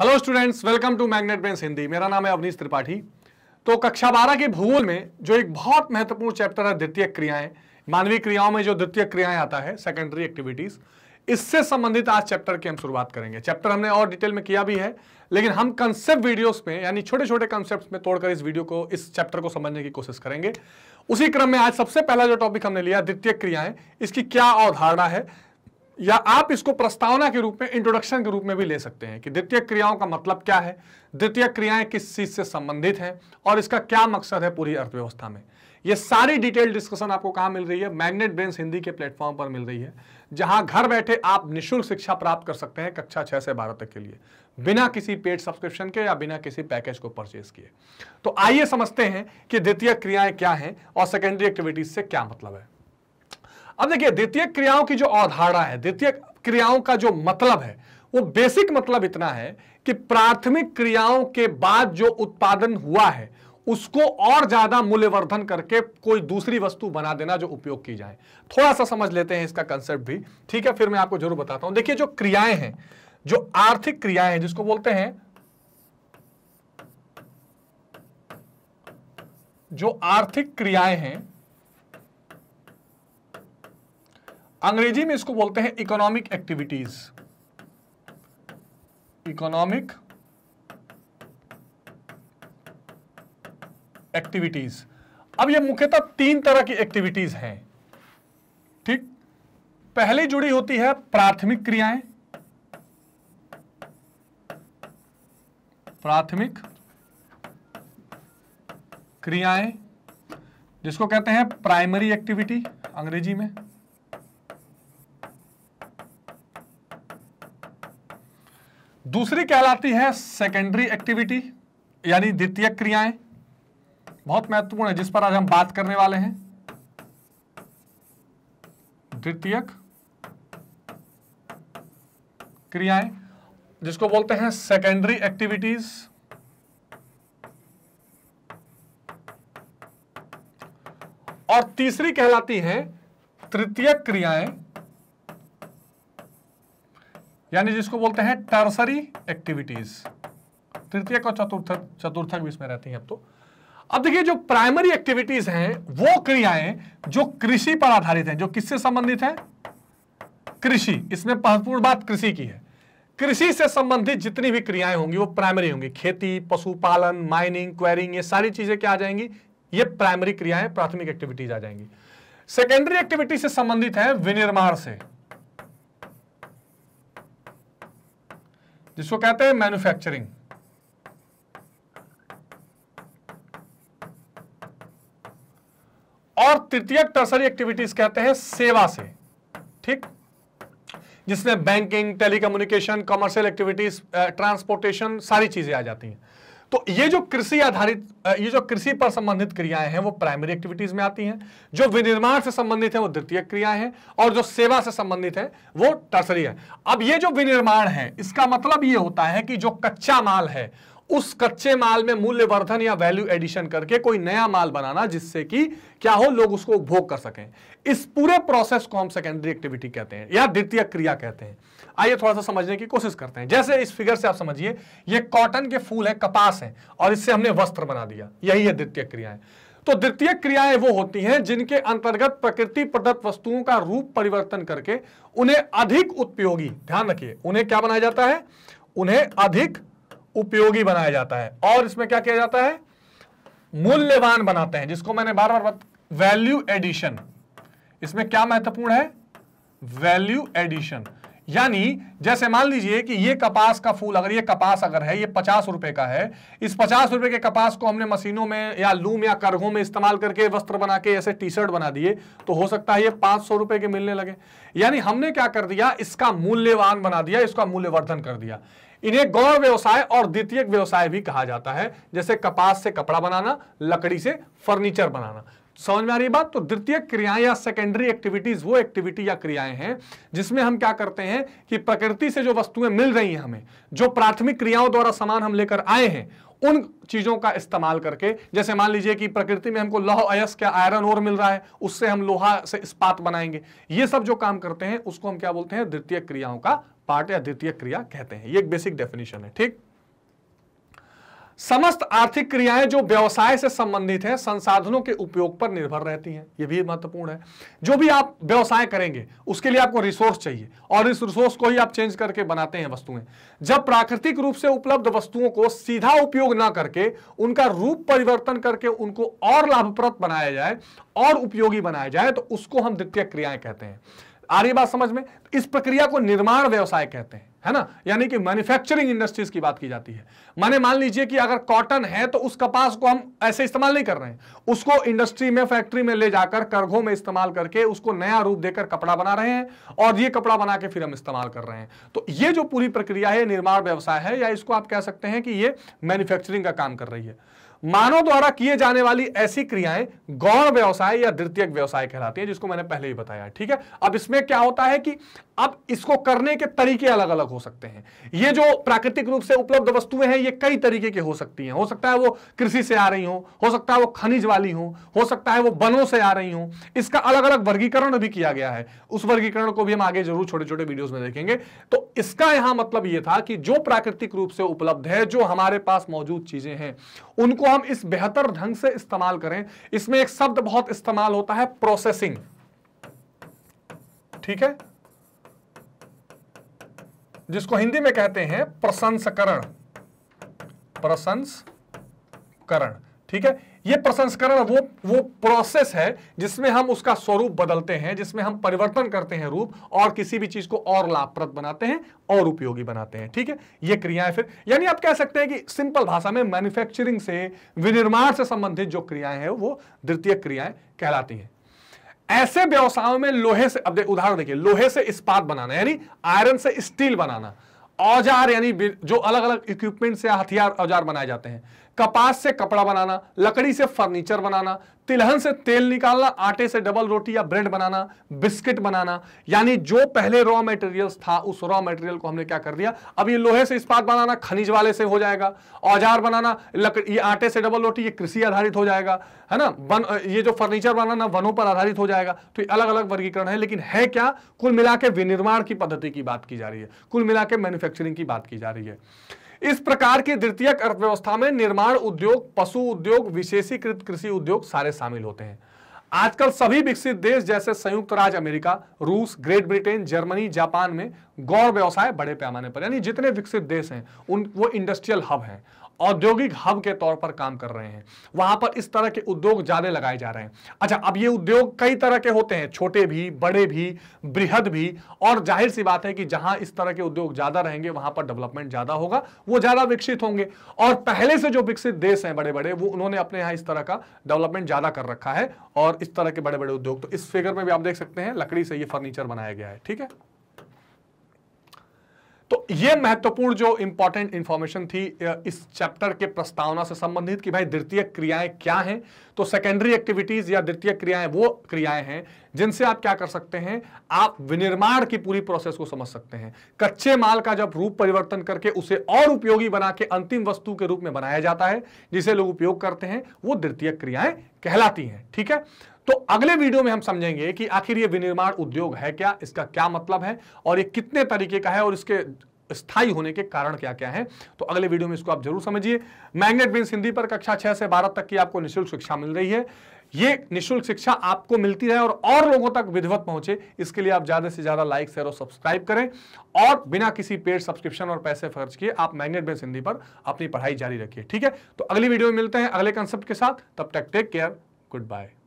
hello students welcome to Magnet Brains Hindi मेरा नाम है अवनीश त्रिपाठी तो कक्षा बारह के भूगोल में जो एक बहुत महत्वपूर्ण चैप्टर है द्वितीय क्रियाएं मानवीय क्रियाओं में जो द्वितीय क्रियाएं आता है सेकेंडरी एक्टिविटीज इससे संबंधित आज चैप्टर की हम शुरुआत करेंगे चैप्टर हमने और डिटेल में किया भी है लेकिन हम कंसेप्ट वीडियोस में यानी छोटे छोटे कंसेप्ट में तोड़कर इस वीडियो को इस चैप्टर को समझने की कोशिश करेंगे उसी क्रम में आज सबसे पहला जो टॉपिक हमने लिया द्वितीय क्रियाएं इसकी क्या अवधारणा है या आप इसको प्रस्तावना के रूप में इंट्रोडक्शन के रूप में भी ले सकते हैं कि द्वितीय क्रियाओं का मतलब क्या है द्वितीय क्रियाएं किस चीज से संबंधित हैं और इसका क्या मकसद है पूरी अर्थव्यवस्था में ये सारी डिटेल डिस्कशन आपको कहां मिल रही है मैग्नेट ब्रेन हिंदी के प्लेटफॉर्म पर मिल रही है जहां घर बैठे आप निःशुल्क शिक्षा प्राप्त कर सकते हैं कक्षा छह से बारह तक के लिए बिना किसी पेड सब्सक्रिप्शन के या बिना किसी पैकेज को परचेज किए तो आइए समझते हैं कि द्वितीय क्रियाएं क्या हैं और सेकेंडरी एक्टिविटीज से क्या मतलब है अब देखिए द्वितीय क्रियाओं की जो अवधारणा है द्वितीय क्रियाओं का जो मतलब है वो बेसिक मतलब इतना है कि प्राथमिक क्रियाओं के बाद जो उत्पादन हुआ है उसको और ज्यादा मूल्यवर्धन करके कोई दूसरी वस्तु बना देना जो उपयोग की जाए थोड़ा सा समझ लेते हैं इसका कंसेप्ट भी ठीक है फिर मैं आपको जरूर बताता हूं देखिए जो क्रियाएं हैं जो आर्थिक क्रियाएं हैं जिसको बोलते हैं जो आर्थिक क्रियाएं हैं अंग्रेजी में इसको बोलते हैं इकोनॉमिक एक्टिविटीज इकोनॉमिक एक्टिविटीज अब ये मुख्यतः तीन तरह की एक्टिविटीज हैं ठीक पहली जुड़ी होती है प्राथमिक क्रियाएं प्राथमिक क्रियाएं जिसको कहते हैं प्राइमरी एक्टिविटी अंग्रेजी में दूसरी कहलाती है सेकेंडरी एक्टिविटी यानी द्वितीय क्रियाएं बहुत महत्वपूर्ण है जिस पर आज हम बात करने वाले हैं द्वितीय क्रियाएं जिसको बोलते हैं सेकेंडरी एक्टिविटीज और तीसरी कहलाती है तृतीय क्रियाएं यानी जिसको बोलते हैं टर्सरी एक्टिविटीज तृतीय और चतुर्थक चतुर्थक भी इसमें रहती है अब तो अब देखिए जो प्राइमरी एक्टिविटीज हैं वो क्रियाएं जो कृषि पर आधारित हैं जो किससे संबंधित हैं कृषि इसमें महत्वपूर्ण बात कृषि की है कृषि से संबंधित जितनी भी क्रियाएं होंगी वो प्राइमरी होंगी खेती पशुपालन माइनिंग क्वेरिंग ये सारी चीजें क्या आ जाएंगी ये प्राइमरी क्रियाएं प्राथमिक एक्टिविटीज आ जाएंगी सेकेंडरी एक्टिविटी से संबंधित है विनिर्माण से जिसको कहते हैं मैन्युफैक्चरिंग और तृतीय टर्सरी एक्टिविटीज कहते हैं सेवा से ठीक जिसमें banking telecommunication commercial activities transportation सारी चीजें आ जाती हैं तो ये जो कृषि आधारित ये जो कृषि पर संबंधित क्रियाएं हैं वो प्राइमरी एक्टिविटीज में आती हैं जो विनिर्माण से संबंधित है वो द्वितीय क्रियाएं हैं और जो सेवा से संबंधित है वो टर्सरी है अब ये जो विनिर्माण है इसका मतलब ये होता है कि जो कच्चा माल है उस कच्चे माल में मूल्यवर्धन या वैल्यू एडिशन करके कोई नया माल बनाना जिससे कि क्या हो लोग उसको उपभोग कर सकें इस पूरे प्रोसेस को हम सेकेंडरी एक्टिविटी कहते हैं या द्वितीय क्रिया कहते हैं आइए थोड़ा सा समझने की कोशिश करते हैं जैसे इस फिगर से आप समझिए ये कॉटन के फूल है कपास है और इससे हमने वस्त्र बना दिया यही है द्वितीय क्रिया है तो द्वितीय क्रियाएं वो होती हैं जिनके अंतर्गत प्रकृति प्रदत्त वस्तुओं का रूप परिवर्तन करके उन्हें अधिक उपयोगी ध्यान रखिए उन्हें क्या बनाया जाता है उन्हें अधिक उपयोगी बनाया जाता है और इसमें क्या किया जाता है मूल्यवान बनाते हैं जिसको मैंने बार बार वैल्यू एडिशन इसमें क्या महत्वपूर्ण है वैल्यू एडिशन यानी जैसे मान लीजिए कि ये कपास का फूल अगर ये कपास अगर है ये पचास रुपए का है इस पचास रुपए के कपास को हमने मशीनों में या लूम या करघों में इस्तेमाल करके वस्त्र बना के ऐसे टी शर्ट बना दिए तो हो सकता है ये पांच सौ रुपए के मिलने लगे यानी हमने क्या कर दिया इसका मूल्यवान बना दिया इसका मूल्यवर्धन कर दिया इन्हें गौर व्यवसाय और द्वितीय व्यवसाय भी कहा जाता है जैसे कपास से कपड़ा बनाना लकड़ी से फर्नीचर बनाना समझ में आ रही बात तो द्वितीय क्रियाएं या सेकेंडरी एक्टिविटीज वो एक्टिविटी या क्रियाएं हैं जिसमें हम क्या करते हैं कि प्रकृति से जो वस्तुएं मिल रही हैं हमें जो प्राथमिक क्रियाओं द्वारा सामान हम लेकर आए हैं उन चीज़ों का इस्तेमाल करके जैसे मान लीजिए कि प्रकृति में हमको लौह अयस क्या आयरन और मिल रहा है उससे हम लोहा से इस्पात बनाएंगे ये सब जो काम करते हैं उसको हम क्या बोलते हैं द्वितीय क्रियाओं का पार्ट या द्वितीय क्रिया कहते हैं ये एक बेसिक डेफिनेशन है ठीक समस्त आर्थिक क्रियाएं जो व्यवसाय से संबंधित हैं संसाधनों के उपयोग पर निर्भर रहती हैं यह भी महत्वपूर्ण है जो भी आप व्यवसाय करेंगे उसके लिए आपको रिसोर्स चाहिए और इस रिसोर्स को ही आप चेंज करके बनाते हैं वस्तुएं जब प्राकृतिक रूप से उपलब्ध वस्तुओं को सीधा उपयोग ना करके उनका रूप परिवर्तन करके उनको और लाभप्रद बनाया जाए और उपयोगी बनाया जाए तो उसको हम द्वितीय क्रियाएं कहते हैं आ रही बात समझ में इस प्रक्रिया को निर्माण व्यवसाय कहते हैं है ना यानी कि मैन्युफैक्चरिंग इंडस्ट्रीज की बात की जाती है माने मान लीजिए कि अगर कॉटन है तो उस कपास को हम ऐसे इस्तेमाल नहीं कर रहे हैं उसको इंडस्ट्री में फैक्ट्री में ले जाकर करघों में इस्तेमाल करके उसको नया रूप देकर कपड़ा बना रहे हैं और ये कपड़ा बना के फिर हम इस्तेमाल कर रहे हैं तो ये जो पूरी प्रक्रिया है निर्माण व्यवसाय है या इसको आप कह सकते हैं कि यह मैन्युफैक्चरिंग का काम कर रही है मानव द्वारा किए जाने वाली ऐसी क्रियाएं गौण व्यवसाय या द्वितीय व्यवसाय कहलाती है जिसको मैंने पहले ही बताया ठीक है अब इसमें क्या होता है कि अब इसको करने के तरीके अलग अलग हो सकते हैं ये जो प्राकृतिक रूप से उपलब्ध वस्तुएं हैं ये कई तरीके की हो सकती हैं हो सकता है वो कृषि से आ रही हो हो सकता है वो खनिज वाली हो हो सकता है वो बनों से आ रही हो इसका अलग अलग वर्गीकरण भी किया गया है उस वर्गीकरण को भी हम आगे जरूर छोटे छोटे वीडियोज में देखेंगे तो इसका यहां मतलब यह था कि जो प्राकृतिक रूप से उपलब्ध है जो हमारे पास मौजूद चीजें हैं उनको हम इस बेहतर ढंग से इस्तेमाल करें इसमें एक शब्द बहुत इस्तेमाल होता है प्रोसेसिंग ठीक है जिसको हिंदी में कहते हैं प्रसंस्करण प्रसंस्करण ठीक है ये प्रसंस्करण वो वो प्रोसेस है जिसमें हम उसका स्वरूप बदलते हैं जिसमें हम परिवर्तन करते हैं रूप और किसी भी चीज को और लाभप्रद बनाते हैं और उपयोगी बनाते हैं ठीक है ये क्रियाएं फिर यानी आप कह सकते हैं कि सिंपल भाषा में मैन्युफैक्चरिंग से विनिर्माण से संबंधित जो क्रियाएं हैं वो द्वितीय क्रियाएं कहलाती हैं ऐसे व्यवसायों में लोहे से अब उदाहरण देखिए लोहे से इस्पात बनाना यानी आयरन से स्टील बनाना औजार यानी जो अलग अलग इक्विपमेंट से हथियार औजार बनाए जाते हैं कपास से कपड़ा बनाना लकड़ी से फर्नीचर बनाना तिलहन से तेल निकालना आटे से डबल रोटी या ब्रेड बनाना बिस्किट बनाना यानी जो पहले रॉ मटेरियल्स था उस रॉ मटेरियल को हमने क्या कर दिया अब ये लोहे से इस्पात बनाना खनिज वाले से हो जाएगा औजार बनाना लकड़ी ये आटे से डबल रोटी ये कृषि आधारित हो जाएगा है ना वन ये जो फर्नीचर बनाना वनों पर आधारित हो जाएगा तो ये अलग अलग वर्गीकरण है लेकिन है क्या कुल मिला के विनिर्माण की पद्धति की बात की जा रही है कुल मिला के मैन्युफैक्चरिंग की बात की जा रही है इस प्रकार की द्वितीय अर्थव्यवस्था में निर्माण उद्योग पशु उद्योग विशेषीकृत कृषि उद्योग सारे शामिल होते हैं आजकल सभी विकसित देश जैसे संयुक्त राज्य अमेरिका रूस ग्रेट ब्रिटेन जर्मनी जापान में गौर व्यवसाय बड़े पैमाने पर यानी जितने विकसित देश हैं उन वो इंडस्ट्रियल हब हैं औद्योगिक हब के तौर पर काम कर रहे हैं वहां पर इस तरह के उद्योग ज़्यादा लगाए जा रहे हैं अच्छा अब ये उद्योग कई तरह के होते हैं छोटे भी बड़े भी बृहद भी और जाहिर सी बात है कि जहां इस तरह के उद्योग ज़्यादा रहेंगे वहां पर डेवलपमेंट ज़्यादा होगा वो ज़्यादा विकसित होंगे और पहले से जो विकसित देश हैं बड़े बड़े वो उन्होंने अपने यहां इस तरह का डेवलपमेंट ज़्यादा कर रखा है और इस तरह के बड़े बड़े उद्योग तो इस फिगर में भी आप देख सकते हैं लकड़ी से ये फर्नीचर बनाया गया है ठीक है तो ये महत्वपूर्ण जो इंपॉर्टेंट इंफॉर्मेशन थी इस चैप्टर के प्रस्तावना से संबंधित कि भाई द्वितीय क्रियाएं क्या हैं तो सेकेंडरी एक्टिविटीज या द्वितीय क्रियाएं वो क्रियाएं हैं जिनसे आप क्या कर सकते हैं आप विनिर्माण की पूरी प्रोसेस को समझ सकते हैं कच्चे माल का जब रूप परिवर्तन करके उसे और उपयोगी बना के अंतिम वस्तु के रूप में बनाया जाता है जिसे लोग उपयोग करते हैं वो द्वितीय क्रियाएं कहलाती हैं ठीक है तो अगले वीडियो में हम समझेंगे कि आखिर ये विनिर्माण उद्योग है क्या इसका क्या मतलब है और ये कितने तरीके का है और इसके स्थायी होने के कारण क्या क्या है तो अगले वीडियो में इसको आप जरूर समझिए मैग्नेट बिन्स हिंदी पर कक्षा छह से बारह तक की आपको निःशुल्क शिक्षा मिल रही है ये निःशुल्क शिक्षा आपको मिलती है और और लोगों तक विधिवत पहुंचे इसके लिए आप ज्यादा से ज्यादा लाइक शेयर और सब्सक्राइब करें और बिना किसी पेड सब्सक्रिप्शन और पैसे खर्च किए आप मैग्नेट बेस हिंदी पर अपनी पढ़ाई जारी रखिए ठीक है तो अगली वीडियो में मिलते हैं अगले कंसेप्ट के साथ तब तक टेक केयर गुड बाय